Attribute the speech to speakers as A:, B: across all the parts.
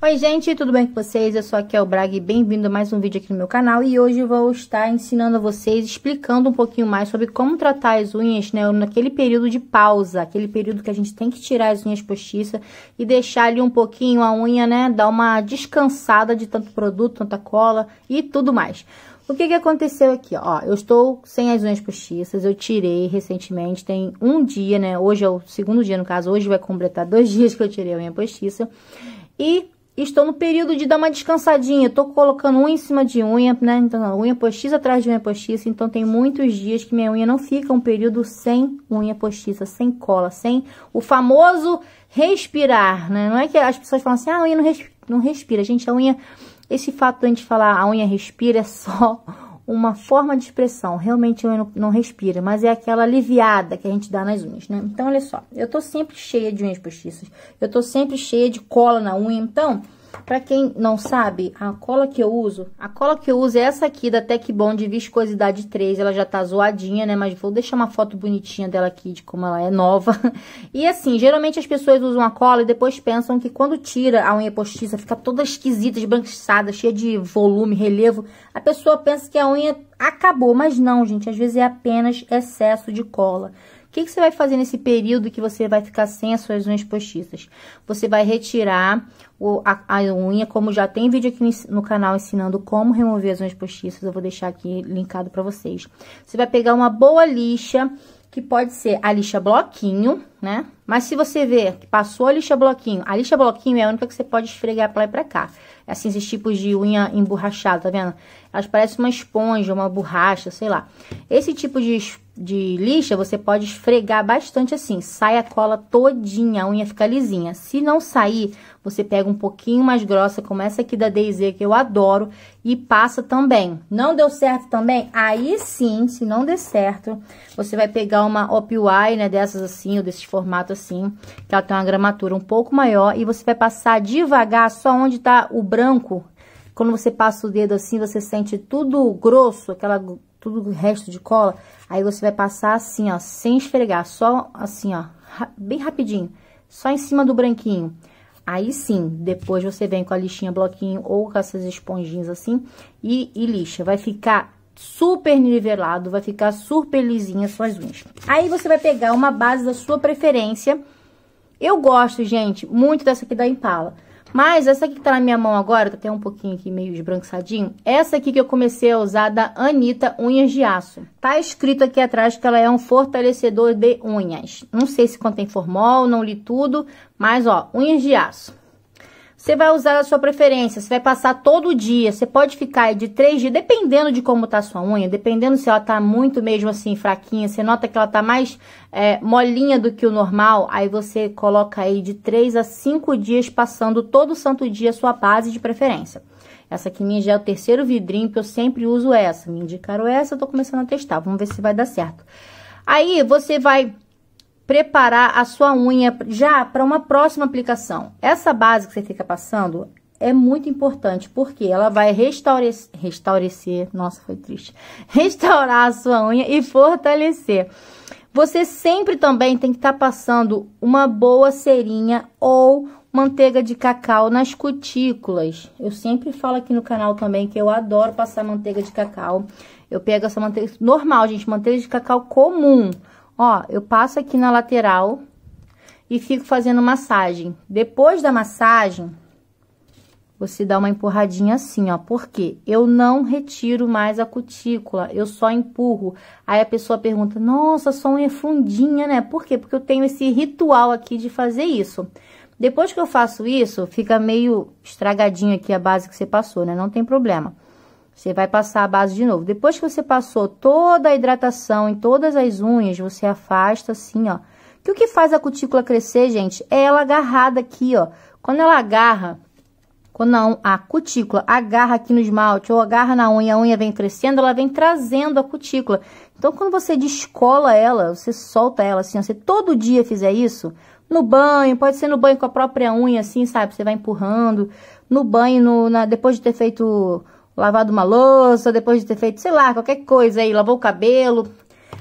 A: Oi gente, tudo bem com vocês? Eu sou a Kel Braga e bem-vindo a mais um vídeo aqui no meu canal e hoje eu vou estar ensinando a vocês, explicando um pouquinho mais sobre como tratar as unhas, né, naquele período de pausa, aquele período que a gente tem que tirar as unhas postiças e deixar ali um pouquinho a unha, né, dar uma descansada de tanto produto, tanta cola e tudo mais. O que que aconteceu aqui, ó, eu estou sem as unhas postiças, eu tirei recentemente, tem um dia, né, hoje é o segundo dia no caso, hoje vai completar dois dias que eu tirei a unha postiça e estou no período de dar uma descansadinha. Tô colocando unha em cima de unha, né? Então, unha postiça atrás de unha postiça. Então, tem muitos dias que minha unha não fica um período sem unha postiça, sem cola, sem o famoso respirar, né? Não é que as pessoas falam assim, ah, a unha não respira. Não respira. Gente, a unha... Esse fato de a gente falar a unha respira é só uma forma de expressão. Realmente eu não, não respira, mas é aquela aliviada que a gente dá nas unhas, né? Então, olha só, eu tô sempre cheia de unhas postiças, eu tô sempre cheia de cola na unha, então para quem não sabe, a cola que eu uso, a cola que eu uso é essa aqui da Tec Bond de viscosidade 3, ela já tá zoadinha, né, mas vou deixar uma foto bonitinha dela aqui de como ela é nova. E assim, geralmente as pessoas usam a cola e depois pensam que quando tira a unha postiça, fica toda esquisita, esbranquiçada, cheia de volume, relevo, a pessoa pensa que a unha acabou, mas não, gente, às vezes é apenas excesso de cola. O que, que você vai fazer nesse período que você vai ficar sem as suas unhas postiças? Você vai retirar o, a, a, unha, como já tem vídeo aqui no canal ensinando como remover as unhas postiças, eu vou deixar aqui linkado pra vocês. Você vai pegar uma boa lixa, que pode ser a lixa bloquinho, né? Mas se você ver que passou a lixa bloquinho, a lixa bloquinho é a única que você pode esfregar pra lá e pra cá assim, esses tipos de unha emborrachada, tá vendo? Elas parecem uma esponja, uma borracha, sei lá. Esse tipo de, de lixa você pode esfregar bastante assim, sai a cola todinha, a unha fica lisinha. Se não sair, você pega um pouquinho mais grossa, como essa aqui da DZ, que eu adoro, e passa também. Não deu certo também? Aí sim, se não der certo, você vai pegar uma OPY, né, dessas assim, ou desse formato assim, que ela tem uma gramatura um pouco maior, e você vai passar devagar só onde tá o branco branco, quando você passa o dedo assim, você sente tudo grosso, aquela tudo resto de cola. Aí você vai passar assim, ó, sem esfregar, só assim, ó, bem rapidinho, só em cima do branquinho. Aí sim, depois você vem com a lixinha bloquinho ou com essas esponjinhas assim e, e lixa. Vai ficar super nivelado, vai ficar super lisinha suas unhas. Aí você vai pegar uma base da sua preferência. Eu gosto, gente, muito dessa aqui da Impala. Mas essa aqui que tá na minha mão agora, tá até um pouquinho aqui meio esbranquiçadinho, essa aqui que eu comecei a usar da Anitta Unhas de Aço. Tá escrito aqui atrás que ela é um fortalecedor de unhas. Não sei se contém formol, não li tudo, mas ó, unhas de aço. Você vai usar a sua preferência, você vai passar todo dia, você pode ficar de três dias, dependendo de como tá a sua unha, dependendo se ela tá muito mesmo assim, fraquinha, você nota que ela tá mais é, molinha do que o normal, aí você coloca aí de três a cinco dias passando todo santo dia a sua base de preferência. Essa aqui minha já é o terceiro vidrinho, que eu sempre uso essa. Me indicaram essa, eu tô começando a testar. Vamos ver se vai dar certo. Aí, você vai preparar a sua unha já para uma próxima aplicação. Essa base que você fica passando é muito importante, porque ela vai restaurecer, restaurecer, nossa, foi triste, restaurar a sua unha e fortalecer. Você sempre também tem que estar tá passando uma boa cerinha ou manteiga de cacau nas cutículas. Eu sempre falo aqui no canal também que eu adoro passar manteiga de cacau. Eu pego essa manteiga normal, gente, manteiga de cacau comum. Ó, eu passo aqui na lateral e fico fazendo massagem. Depois da massagem, você dá uma empurradinha assim, ó. Porque eu não retiro mais a cutícula, eu só empurro. Aí a pessoa pergunta, nossa, só uma fundinha, né? Por quê? Porque eu tenho esse ritual aqui de fazer isso. Depois que eu faço isso, fica meio estragadinho aqui a base que você passou, né? Não tem problema. Você vai passar a base de novo. Depois que você passou toda a hidratação em todas as unhas, você afasta assim, ó. Que o que faz a cutícula crescer, gente, é ela agarrada aqui, ó. Quando ela agarra, quando a cutícula agarra aqui no esmalte ou agarra na unha, a unha vem crescendo, ela vem trazendo a cutícula. Então, quando você descola ela, você solta ela assim, ó, você todo dia fizer isso, no banho, pode ser no banho com a própria unha, assim, sabe? Você vai empurrando, no banho, no, na, depois de ter feito lavado uma louça, depois de ter feito, sei lá, qualquer coisa aí, lavou o cabelo,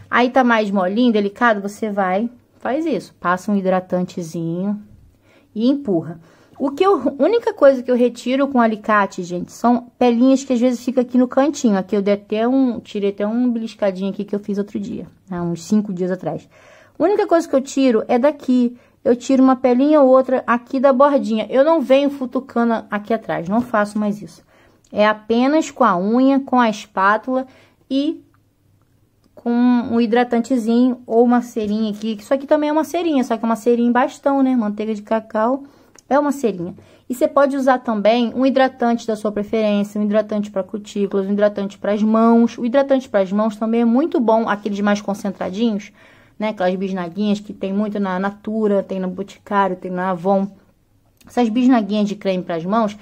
A: aí tá mais molinho, delicado, você vai, faz isso, passa um hidratantezinho e empurra. O que eu, única coisa que eu retiro com alicate, gente, são pelinhas que às vezes fica aqui no cantinho. Aqui eu dei até um, tirei até um beliscadinho aqui que eu fiz outro dia, né, uns cinco dias atrás. A única coisa que eu tiro é daqui, eu tiro uma pelinha ou outra aqui da bordinha. Eu não venho futucando aqui atrás, não faço mais isso. É apenas com a unha, com a espátula e com um hidratantezinho ou uma cerinha aqui. Isso aqui também é uma cerinha, só que é uma cerinha em bastão, né? Manteiga de cacau é uma cerinha. E você pode usar também um hidratante da sua preferência, um hidratante para cutículas, um hidratante para as mãos. O hidratante para as mãos também é muito bom, aqueles mais concentradinhos, né? Aquelas bisnaguinhas que tem muito na Natura, tem no Boticário, tem na Avon. Essas bisnaguinhas de creme para as mãos,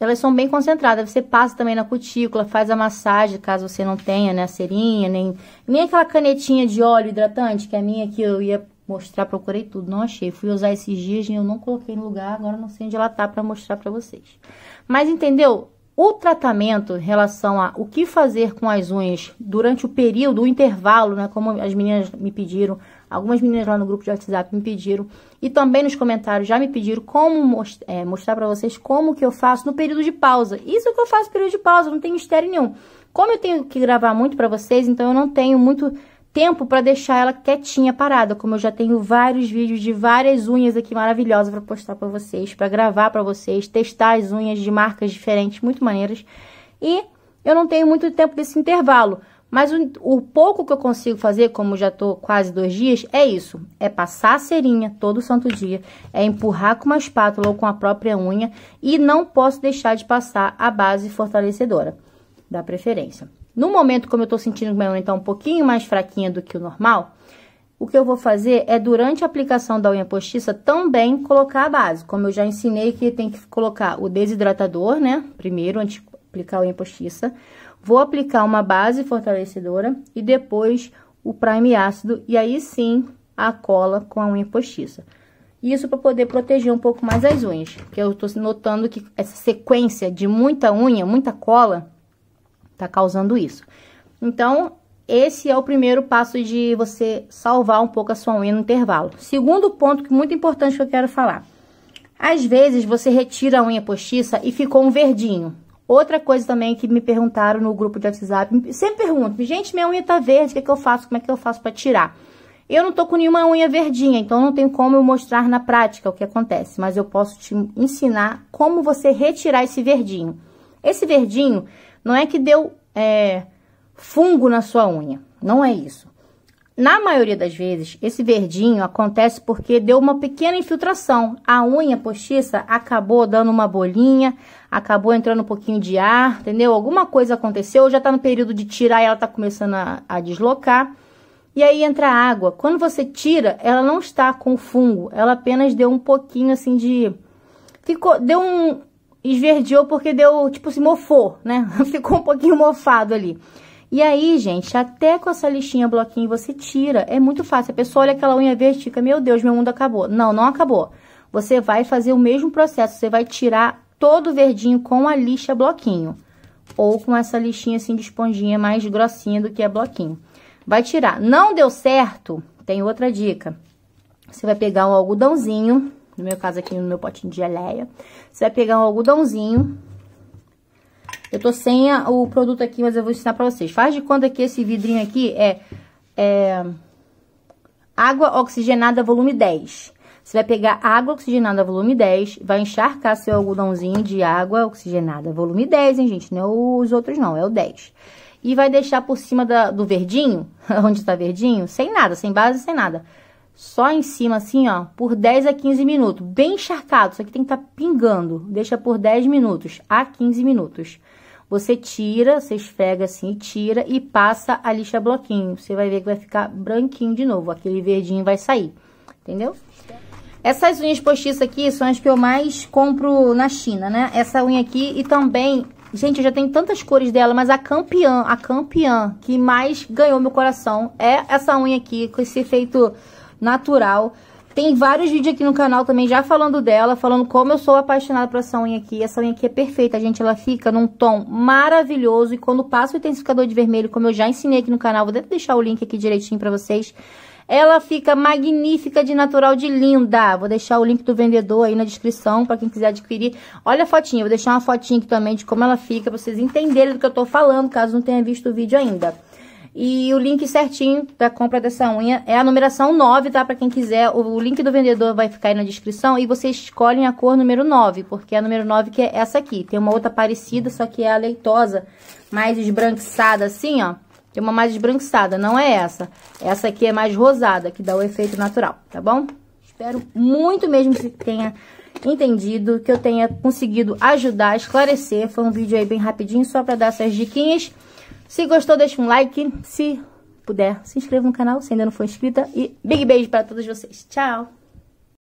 A: elas são bem concentradas. Você passa também na cutícula, faz a massagem, caso você não tenha, né, a cerinha, nem, nem aquela canetinha de óleo hidratante, que é a minha que eu ia mostrar, procurei tudo, não achei. Fui usar esses dias e eu não coloquei no lugar, agora não sei onde ela tá pra mostrar pra vocês. Mas entendeu? O tratamento em relação a o que fazer com as unhas durante o período, o intervalo, né, como as meninas me pediram, Algumas meninas lá no grupo de WhatsApp me pediram e também nos comentários já me pediram como most é, mostrar para vocês como que eu faço no período de pausa. Isso é que eu faço no período de pausa, não tem mistério nenhum. Como eu tenho que gravar muito para vocês, então eu não tenho muito tempo para deixar ela quietinha, parada, como eu já tenho vários vídeos de várias unhas aqui maravilhosas para postar para vocês, para gravar para vocês, testar as unhas de marcas diferentes, muito maneiras. E eu não tenho muito tempo desse intervalo. Mas o, o pouco que eu consigo fazer, como já tô quase dois dias, é isso. É passar a cerinha todo santo dia. É empurrar com uma espátula ou com a própria unha. E não posso deixar de passar a base fortalecedora da preferência. No momento, como eu tô sentindo que minha unha tá um pouquinho mais fraquinha do que o normal, o que eu vou fazer é, durante a aplicação da unha postiça, também colocar a base. Como eu já ensinei que tem que colocar o desidratador, né? Primeiro, antes aplicar a unha postiça. Vou aplicar uma base fortalecedora e depois o prime ácido e aí sim a cola com a unha postiça. Isso para poder proteger um pouco mais as unhas, porque eu estou notando que essa sequência de muita unha, muita cola, está causando isso. Então, esse é o primeiro passo de você salvar um pouco a sua unha no intervalo. Segundo ponto que é muito importante que eu quero falar. Às vezes, você retira a unha postiça e ficou um verdinho. Outra coisa também que me perguntaram no grupo de WhatsApp, sempre pergunto, gente, minha unha tá verde, o que, é que eu faço? Como é que eu faço para tirar? Eu não tô com nenhuma unha verdinha, então não tem como eu mostrar na prática o que acontece, mas eu posso te ensinar como você retirar esse verdinho. Esse verdinho não é que deu é, fungo na sua unha, não é isso. Na maioria das vezes, esse verdinho acontece porque deu uma pequena infiltração. A unha postiça acabou dando uma bolinha, acabou entrando um pouquinho de ar, entendeu? Alguma coisa aconteceu, já está no período de tirar e ela está começando a, a deslocar. E aí entra água. Quando você tira, ela não está com fungo, ela apenas deu um pouquinho assim de... Ficou, deu um... Esverdeou porque deu, tipo, se assim, mofou, né? Ficou um pouquinho mofado ali. E aí, gente, até com essa listinha bloquinho você tira. É muito fácil. A pessoa olha aquela unha verde e fica, meu Deus, meu mundo acabou. Não, não acabou. Você vai fazer o mesmo processo. Você vai tirar todo o verdinho com a lixa bloquinho. Ou com essa lixinha assim de esponjinha mais grossinha do que é bloquinho. Vai tirar. Não deu certo, tem outra dica. Você vai pegar um algodãozinho, no meu caso aqui no meu potinho de geleia. Você vai pegar um algodãozinho, eu tô sem a, o produto aqui, mas eu vou ensinar pra vocês. Faz de conta que esse vidrinho aqui é, é água oxigenada volume 10. Você vai pegar água oxigenada volume 10, vai encharcar seu algodãozinho de água oxigenada volume 10, hein, gente? Não é os outros não, é o 10. E vai deixar por cima da, do verdinho, onde tá verdinho, sem nada, sem base, sem nada só em cima assim, ó, por 10 a 15 minutos, bem encharcado, isso aqui tem que estar tá pingando. Deixa por 10 minutos a 15 minutos. Você tira, você esfrega assim, tira e passa a lixa bloquinho. Você vai ver que vai ficar branquinho de novo, aquele verdinho vai sair, entendeu? Essas unhas postiças aqui são as que eu mais compro na China, né? Essa unha aqui e também... Gente, eu já tenho tantas cores dela, mas a campeã, a campeã que mais ganhou meu coração é essa unha aqui, com esse efeito natural. Tem vários vídeos aqui no canal também já falando dela, falando como eu sou apaixonada por essa unha aqui. Essa unha aqui é perfeita, gente. Ela fica num tom maravilhoso. E quando passa o intensificador de vermelho, como eu já ensinei aqui no canal, vou deixar o link aqui direitinho pra vocês. Ela fica magnífica de natural de linda. Vou deixar o link do vendedor aí na descrição pra quem quiser adquirir. Olha a fotinha, vou deixar uma fotinha aqui também de como ela fica, pra vocês entenderem do que eu tô falando, caso não tenha visto o vídeo ainda. E o link certinho da compra dessa unha é a numeração 9, tá? Pra quem quiser, o link do vendedor vai ficar aí na descrição e vocês escolhem a cor número 9, porque é a número 9 que é essa aqui. Tem uma outra parecida, só que é a leitosa, mais esbranquiçada assim, ó. Tem uma mais esbranquiçada, não é essa. Essa aqui é mais rosada, que dá o efeito natural, tá bom? Espero muito mesmo que tenha entendido, que eu tenha conseguido ajudar, esclarecer. Foi um vídeo aí bem rapidinho, só pra dar essas diquinhas. Se gostou, deixa um like. Se puder, se inscreva no canal se ainda não for inscrita. E big beijo para todos vocês. Tchau!